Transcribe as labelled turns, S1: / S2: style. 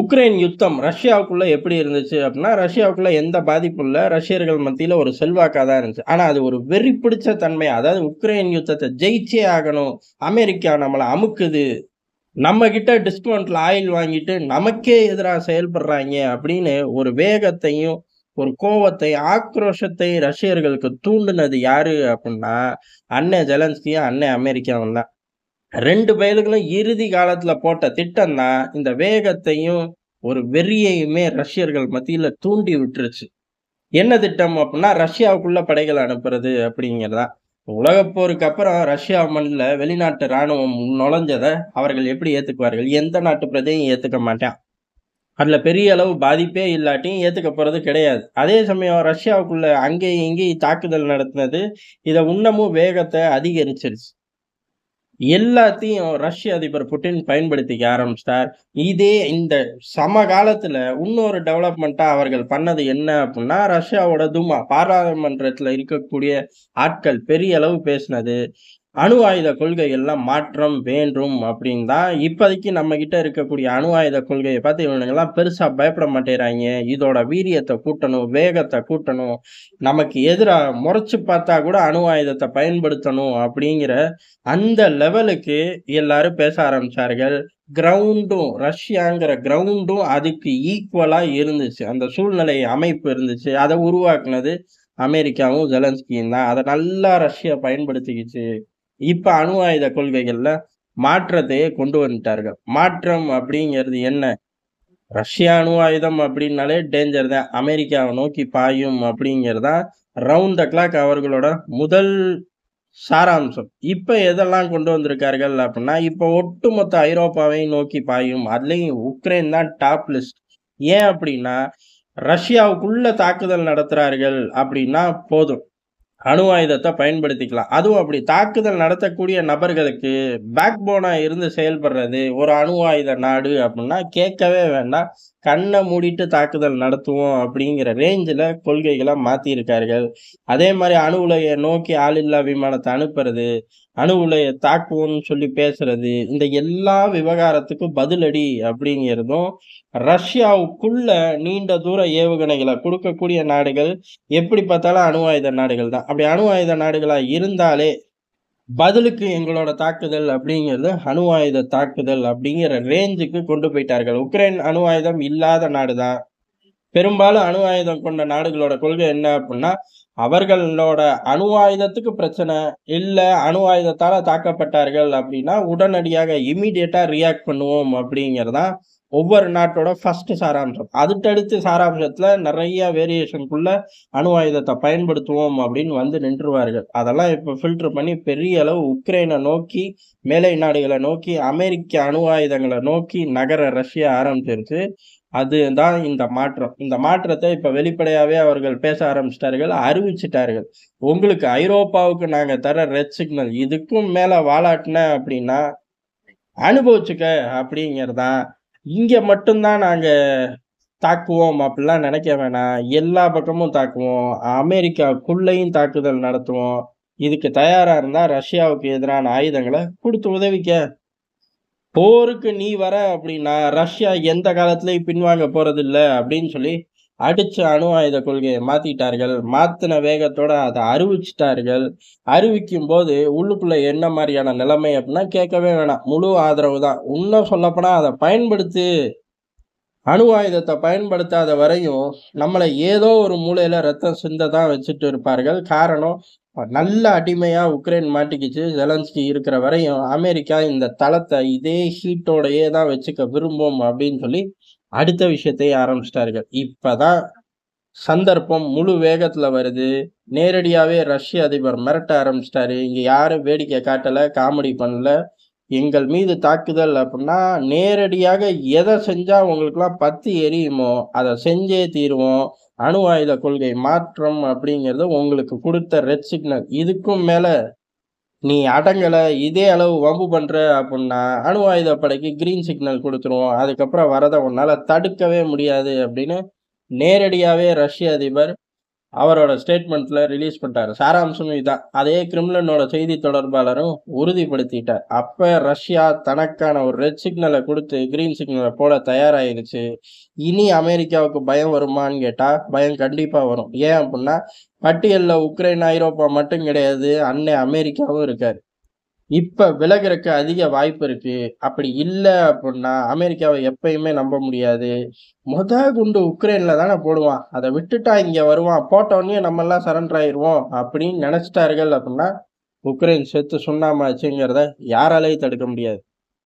S1: Ukraine யுத்தம் ரஷ்யாவுக்குள்ளே எப்படி இருந்துச்சு அப்படின்னா ரஷ்யாவுக்குள்ளே எந்த பாதிப்பும் இல்லை ரஷ்யர்கள் மத்தியில் ஒரு செல்வாக்காக தான் இருந்துச்சு ஆனால் அது ஒரு வெறி பிடிச்ச தன்மை அதாவது உக்ரைன் யுத்தத்தை ஜெயிச்சே ஆகணும் அமெரிக்கா நம்மளை அமுக்குது நம்ம கிட்ட டிஸ்கவுண்ட்ல ஆயில் வாங்கிட்டு நமக்கே எதிராக செயல்படுறாங்க அப்படின்னு ஒரு வேகத்தையும் ஒரு கோவத்தை ஆக்ரோஷத்தை ரஷ்யர்களுக்கு தூண்டினது யாரு அப்படின்னா அண்ணன் ஜெலன்ஸ்கியும் அண்ணன் அமெரிக்காவும் தான் ரெண்டு பயல்களும் இறுதி காலத்தில் போட்ட திட்டம் தான் இந்த வேகத்தையும் ஒரு வெறியையுமே ரஷ்யர்கள் மத்தியில் தூண்டி விட்டுருச்சு என்ன திட்டம் அப்படின்னா ரஷ்யாவுக்குள்ள படைகள் அனுப்புறது அப்படிங்கிறதா உலகப்போருக்கு அப்புறம் ரஷ்யா மண்ணில் வெளிநாட்டு இராணுவம் நுழைஞ்சதை அவர்கள் எப்படி ஏற்றுக்குவார்கள் எந்த நாட்டு பிரதையும் ஏற்றுக்க மாட்டான் அதில் பெரிய அளவு பாதிப்பே இல்லாட்டியும் ஏற்றுக்க போகிறது கிடையாது அதே சமயம் ரஷ்யாவுக்குள்ளே அங்கேயும் இங்கேயும் தாக்குதல் நடத்தினது இதை இன்னமும் வேகத்தை அதிகரிச்சிருச்சு எல்லாத்தையும் ரஷ்ய அதிபர் புட்டின் பயன்படுத்திக்க ஆரம்பிச்சிட்டார் இதே இந்த காலத்துல இன்னொரு டெவலப்மெண்ட்டாக அவர்கள் பண்ணது என்ன அப்படின்னா ரஷ்யாவோட துமா பாராளுமன்றத்துல இருக்கக்கூடிய ஆட்கள் பெரிய அளவு பேசினது அணு ஆயுத கொள்கைகளில் மாற்றம் வேண்டும் அப்படின்னு தான் இப்போதைக்கு நம்மக்கிட்ட இருக்கக்கூடிய அணு ஆயுத கொள்கையை பார்த்து இவனுங்கெல்லாம் பெருசாக பயப்பட மாட்டேறாங்க இதோட வீரியத்தை கூட்டணும் வேகத்தை கூட்டணும் நமக்கு எதிராக முறைச்சி பார்த்தா கூட அணு ஆயுதத்தை பயன்படுத்தணும் அப்படிங்கிற அந்த லெவலுக்கு எல்லாரும் பேச ஆரம்பித்தார்கள் கிரவுண்டும் ரஷ்யாங்கிற கிரவுண்டும் அதுக்கு ஈக்குவலாக இருந்துச்சு அந்த சூழ்நிலை அமைப்பு இருந்துச்சு அதை உருவாக்குனது அமெரிக்காவும் ஜெலன்ஸ்கியும் தான் அதை நல்லா ரஷ்யா பயன்படுத்திக்கிச்சு இப்போ அணு ஆயுத கொள்கைகளில் மாற்றத்தையே கொண்டு வந்துட்டார்கள் மாற்றம் அப்படிங்கிறது என்ன ரஷ்யா அணு ஆயுதம் அப்படின்னாலே டேஞ்சர் தான் அமெரிக்காவை நோக்கி பாயும் அப்படிங்கிறதான் ரவுண்ட் த கிளாக் அவர்களோட முதல் சாராம்சம் இப்போ எதெல்லாம் கொண்டு வந்திருக்கார்கள் அப்படின்னா இப்போ ஒட்டுமொத்த ஐரோப்பாவையும் நோக்கி பாயும் அதுலேயும் உக்ரைன் தான் டாப் லிஸ்ட் ஏன் அப்படின்னா ரஷ்யாவுக்குள்ள தாக்குதல் நடத்துறார்கள் அப்படின்னா போதும் அணு ஆயுதத்தை பயன்படுத்திக்கலாம் அதுவும் அப்படி தாக்குதல் நடத்தக்கூடிய நபர்களுக்கு பேக் போனாக இருந்து செயல்படுறது ஒரு அணு ஆயுத நாடு அப்படின்னா கேட்கவே வேண்டாம் கண்ணை மூடிட்டு தாக்குதல் நடத்துவோம் அப்படிங்கிற ரேஞ்சில் கொள்கைகளை மாற்றியிருக்கார்கள் அதே மாதிரி அணு உலையை நோக்கி ஆளில்லா விமானத்தை அனுப்புறது அணு உலையை தாக்குவோம்னு சொல்லி பேசுறது இந்த எல்லா விவகாரத்துக்கும் பதிலடி அப்படிங்கிறதும் ரஷ்யாவுக்குள்ள நீண்ட தூர ஏவுகணைகளை கொடுக்கக்கூடிய நாடுகள் எப்படி பார்த்தாலும் அணு ஆயுத நாடுகள் தான் அப்படி அணு ஆயுத நாடுகளாக இருந்தாலே பதிலுக்கு எங்களோட தாக்குதல் அப்படிங்கிறது அணு ஆயுத தாக்குதல் அப்படிங்கிற ரேஞ்சுக்கு கொண்டு போயிட்டார்கள் உக்ரைன் அணு ஆயுதம் இல்லாத நாடு தான் பெரும்பாலும் அணு ஆயுதம் கொண்ட நாடுகளோட கொள்கை என்ன அப்படின்னா அவர்களோட அணு ஆயுதத்துக்கு பிரச்சனை இல்லை அணு ஆயுதத்தால் தாக்கப்பட்டார்கள் அப்படின்னா உடனடியாக இமீடியட்டாக ரியாக்ட் பண்ணுவோம் அப்படிங்கிறதான் ஒவ்வொரு நாட்டோட ஃபர்ஸ்ட் சாராம்சம் அதுட்டடுத்து சாராம்சத்தில் நிறைய வேரியேஷனுக்குள்ள அணு ஆயுதத்தை பயன்படுத்துவோம் அப்படின்னு வந்து நின்றுவார்கள் அதெல்லாம் இப்போ ஃபில்டர் பண்ணி பெரிய அளவு உக்ரைனை நோக்கி மேலை நாடுகளை நோக்கி அமெரிக்க அணு ஆயுதங்களை நோக்கி நகர ரஷ்யா ஆரம்பிச்சிருச்சு அதுதான் இந்த மாற்றம் இந்த மாற்றத்தை இப்போ வெளிப்படையாகவே அவர்கள் பேச ஆரம்பிச்சிட்டார்கள் அறிவிச்சிட்டார்கள் உங்களுக்கு ஐரோப்பாவுக்கு நாங்கள் தர ரெட் சிக்னல் இதுக்கும் மேலே வாலாட்டின அப்படின்னா அனுபவிச்சுக்க அப்படிங்கிறதான் இங்கே மட்டும்தான் நாங்கள் தாக்குவோம் அப்படிலாம் நினைக்க வேணாம் எல்லா பக்கமும் தாக்குவோம் அமெரிக்காக்குள்ளேயும் தாக்குதல் நடத்துவோம் இதுக்கு தயாராக இருந்தால் ரஷ்யாவுக்கு எதிரான ஆயுதங்களை கொடுத்து உதவிக்க போருக்கு நீ வர அப்படின்னா ரஷ்யா எந்த காலத்துலேயும் பின்வாங்க போகிறதில்ல அப்படின்னு சொல்லி அடிச்சு அணு ஆயுத கொள்கையை மாத்திட்டார்கள் மாத்தின வேகத்தோட அதை அறிவிச்சிட்டார்கள் அறிவிக்கும் போது உள்ளுக்குள்ள என்ன மாதிரியான நிலைமை அப்படின்னா கேட்கவே வேணாம் முழு ஆதரவு தான் இன்னும் சொல்லப்போனா அதை பயன்படுத்து அணு ஆயுதத்தை பயன்படுத்தாத வரையும் நம்மளை ஏதோ ஒரு மூலையில ரத்தம் சிந்த தான் வச்சுட்டு இருப்பார்கள் காரணம் நல்ல அடிமையாக உக்ரைன் மாட்டிக்கிச்சு ஜெலன்ஸ்கி இருக்கிற வரையும் அமெரிக்கா இந்த தளத்தை இதே ஹீட்டோடையே தான் வச்சுக்க விரும்பும் அப்படின்னு சொல்லி அடுத்த விஷயத்தை ஆரம்பிச்சிட்டார்கள் இப்போதான் சந்தர்ப்பம் முழு வேகத்தில் வருது நேரடியாகவே ரஷ்ய அதிபர் மிரட்ட ஆரம்பிச்சிட்டாரு இங்கே யாரும் வேடிக்கை காட்டலை காமெடி பண்ணல எங்கள் மீது தாக்குதல் அப்படின்னா நேரடியாக எதை செஞ்சால் உங்களுக்குலாம் பத்து எரியுமோ அதை செஞ்சே தீருவோம் அணு ஆயுத கொள்கை மாற்றம் அப்படிங்கிறது உங்களுக்கு கொடுத்த ரெட் சிக்னல் இதுக்கும் மேலே நீ அடங்கலை இதே அளவு வம்பு பண்ணுற அப்படின்னா அணு ஆயுத படைக்கு க்ரீன் சிக்னல் கொடுத்துருவோம் அதுக்கப்புறம் வரதை உன்னால் தடுக்கவே முடியாது அப்படின்னு நேரடியாகவே ரஷ்ய அதிபர் அவரோட ஸ்டேட்மெண்ட்டில் ரிலீஸ் பண்ணிட்டாரு சாராம்சமும் இதுதான் அதே கிரிம்லனோட செய்தி தொடர்பாளரும் உறுதிப்படுத்திட்டார் அப்போ ரஷ்யா தனக்கான ஒரு ரெட் சிக்னலை கொடுத்து கிரீன் சிக்னலை போல தயாராகிடுச்சு இனி அமெரிக்காவுக்கு பயம் வருமானு கேட்டால் பயம் கண்டிப்பாக வரும் ஏன் அப்படின்னா பட்டியலில் உக்ரைன் ஐரோப்பா மட்டும் கிடையாது அன்னை அமெரிக்காவும் இருக்காரு இப்போ விலகிறதுக்கு அதிக வாய்ப்பு இருக்கு அப்படி இல்லை அப்படின்னா அமெரிக்காவை எப்பயுமே நம்ப முடியாது முத குண்டு உக்ரைனில் தானே போடுவான் அதை விட்டுட்டா இங்கே வருவான் போட்டோடனே நம்மெல்லாம் சரண்டர் ஆயிடுவோம் அப்படின்னு நினச்சிட்டார்கள் அப்படின்னா உக்ரைன் செத்து சுண்ணாமாச்சுங்கிறத யாராலையும் தடுக்க முடியாது